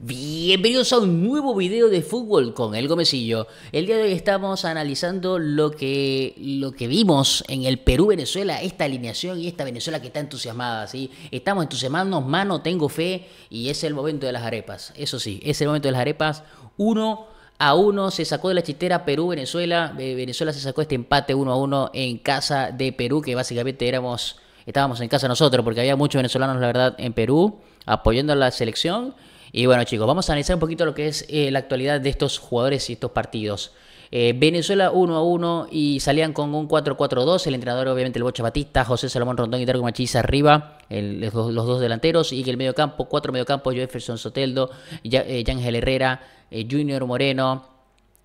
Bienvenidos a un nuevo video de fútbol con el Gomecillo. El día de hoy estamos analizando lo que, lo que vimos en el Perú-Venezuela, esta alineación y esta Venezuela que está entusiasmada. ¿sí? Estamos entusiasmados, mano, tengo fe y es el momento de las arepas. Eso sí, es el momento de las arepas. Uno a uno se sacó de la chistera Perú-Venezuela. Eh, Venezuela se sacó este empate uno a uno en casa de Perú, que básicamente éramos, estábamos en casa nosotros porque había muchos venezolanos, la verdad, en Perú apoyando a la selección y bueno chicos, vamos a analizar un poquito lo que es eh, la actualidad de estos jugadores y estos partidos. Eh, Venezuela 1 a 1 y salían con un 4-4-2. El entrenador, obviamente, el Bocha Batista, José Salomón Rondón y Dargo Machiza arriba, los, dos delanteros. Y el campo, cuatro mediocampos: Jefferson Soteldo, y eh, Herrera, Junior Moreno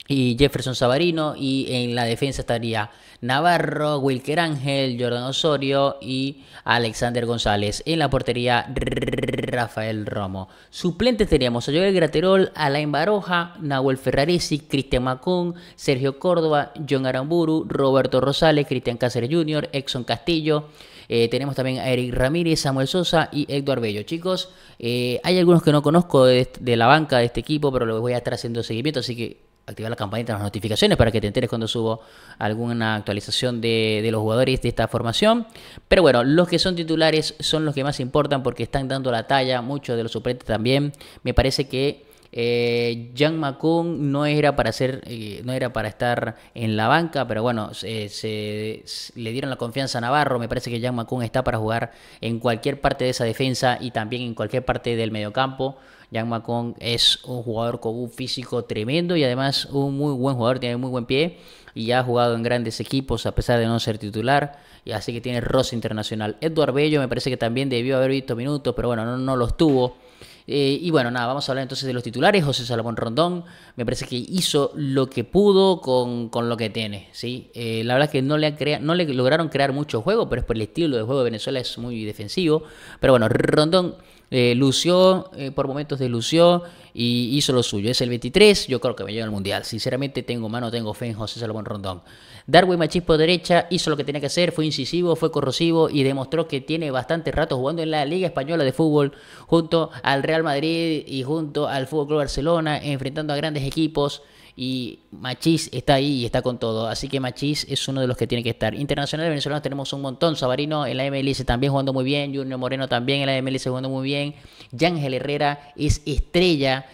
y Jefferson Sabarino y en la defensa estaría Navarro, Wilker Ángel, Jordan Osorio y Alexander González. En la portería Rafael Romo. Suplentes teníamos a Joel Graterol, Alain Baroja, Nahuel Ferraresi, Cristian Macón, Sergio Córdoba, John Aramburu, Roberto Rosales, Cristian Cáceres Jr., Exxon Castillo. Eh, tenemos también a Eric Ramírez, Samuel Sosa y Eduardo Bello. Chicos, eh, hay algunos que no conozco de, de la banca de este equipo, pero los voy a estar haciendo seguimiento, así que activar la campanita de las notificaciones para que te enteres cuando subo alguna actualización de, de, los jugadores de esta formación. Pero bueno, los que son titulares son los que más importan porque están dando la talla, muchos de los suplentes también. Me parece que eh, Jan no era para ser, eh, no era para estar en la banca, pero bueno, se, le dieron la confianza a Navarro. Me parece que Jan Macon está para jugar en cualquier parte de esa defensa y también en cualquier parte del mediocampo. Jan Macon es un jugador con un físico tremendo y además un muy buen jugador, tiene muy buen pie y ha jugado en grandes equipos a pesar de no ser titular, y así que tiene Ross internacional. Edward Bello me parece que también debió haber visto minutos, pero bueno, no, no los tuvo. Eh, y bueno, nada, vamos a hablar entonces de los titulares. José Salomón Rondón me parece que hizo lo que pudo con, lo que tiene. ¿sí? Eh, la verdad es que no le, crea, no le lograron crear mucho juego, pero es por el estilo de juego de Venezuela, es muy defensivo. Pero bueno, Rondón eh, lució, por momentos de lució y hizo lo suyo. Es el 23, yo creo que me lleva al Mundial. Sinceramente tengo mano, tengo fe en José Salomón Rondón. Darwin Machispo derecha hizo lo que tenía que hacer, fue incisivo, fue corrosivo y demostró que tiene bastante rato jugando en la Liga Española de Fútbol junto al Real Madrid y junto al Fútbol Barcelona, enfrentando a grandes equipos y Machís está ahí y está con todo. Así que Machís es uno de los que tiene que estar. de Venezuela tenemos un montón. Sabarino en la MLS también jugando muy bien. Junio Moreno también en la MLS jugando muy bien. Yángel Herrera es estrella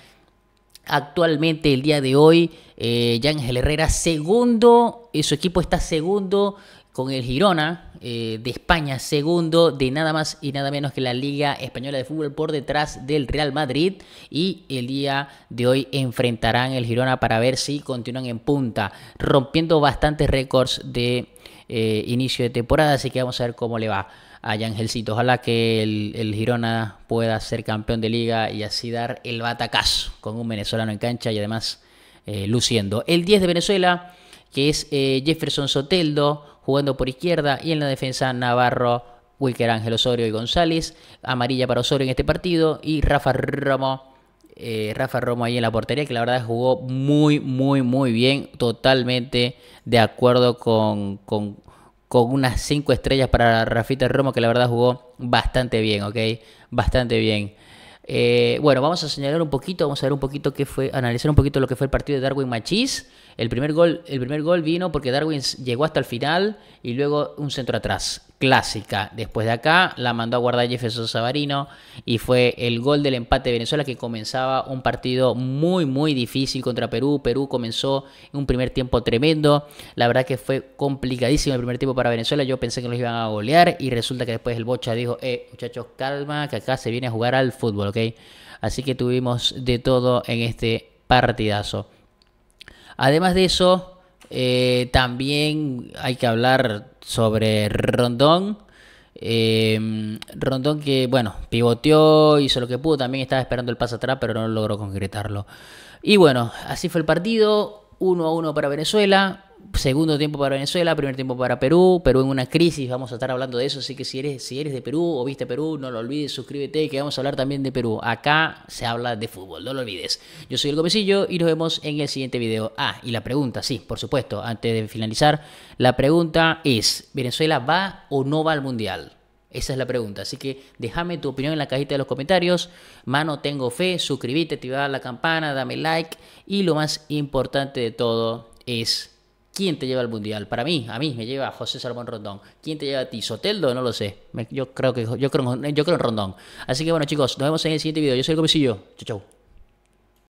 actualmente el día de hoy. Eh, Yángel Herrera segundo, y eh, su equipo está segundo con el Girona, eh, de España, segundo de nada más y nada menos que la Liga Española de Fútbol por detrás del Real Madrid y el día de hoy enfrentarán el Girona para ver si continúan en punta, rompiendo bastantes récords de eh, inicio de temporada, así que vamos a ver cómo le va a Yangelcito. Ojalá que el, Girona pueda ser campeón de liga y así dar el batacazo con un venezolano en cancha y además eh, luciendo. El 10 de Venezuela, que es Jefferson Soteldo, jugando por izquierda y en la defensa Navarro, Wilker Ángel Osorio y González. Amarilla para Osorio en este partido y Rafa Romo. Eh, Rafa Romo ahí en la portería, que la verdad jugó muy, muy, muy bien, totalmente de acuerdo con, con unas 5 estrellas para Rafita Romo, que la verdad jugó bastante bien, ¿ok? Bastante bien. Eh, bueno, vamos a señalar un poquito, vamos a ver un poquito qué fue, analizar un poquito lo que fue el partido de Darwin Machís. El primer gol, el primer gol vino porque Darwin llegó hasta el final y luego un centro atrás clásica. Después de acá la mandó a guardar Jefferson Savarino y fue el gol del empate de Venezuela que comenzaba un partido muy muy difícil contra Perú. Perú comenzó un primer tiempo tremendo. La verdad que fue complicadísimo el primer tiempo para Venezuela. Yo pensé que los iban a golear y resulta que después el Bocha dijo, eh muchachos calma que acá se viene a jugar al fútbol, ¿ok? Así que tuvimos de todo en este partidazo. Además de eso, eh, también hay que hablar sobre Rondón. Em, Rondón que, bueno, pivoteó, hizo lo que pudo. También estaba esperando el paso atrás, pero no logró concretarlo. Y bueno, así fue el partido. 1 a 1 para Venezuela. Segundo tiempo para Venezuela, primer tiempo para Perú, Perú en una crisis, vamos a estar hablando de eso, así que si eres, si eres de Perú o viste Perú, no lo olvides, suscríbete que vamos a hablar también de Perú. Acá se habla de fútbol, no lo olvides. Yo soy el Gomecillo y nos vemos en el siguiente video. Ah, y la pregunta, sí, por supuesto, antes de finalizar, la pregunta es, ¿Venezuela va o no va al Mundial? Esa es la pregunta. Así que déjame tu opinión en la cajita de los comentarios. Mano, tengo fe. Suscríbete, activa la campana, dame like. Y lo más importante de todo es ¿Quién te lleva al mundial? Para mí, a mí me lleva José Salmón Rondón. ¿Quién te lleva a ti? ¿Soteldo? No lo sé. yo creo que yo creo, en Rondón. Así que bueno, chicos, nos vemos en el siguiente video. Yo soy el Comisillo. Chau, chau.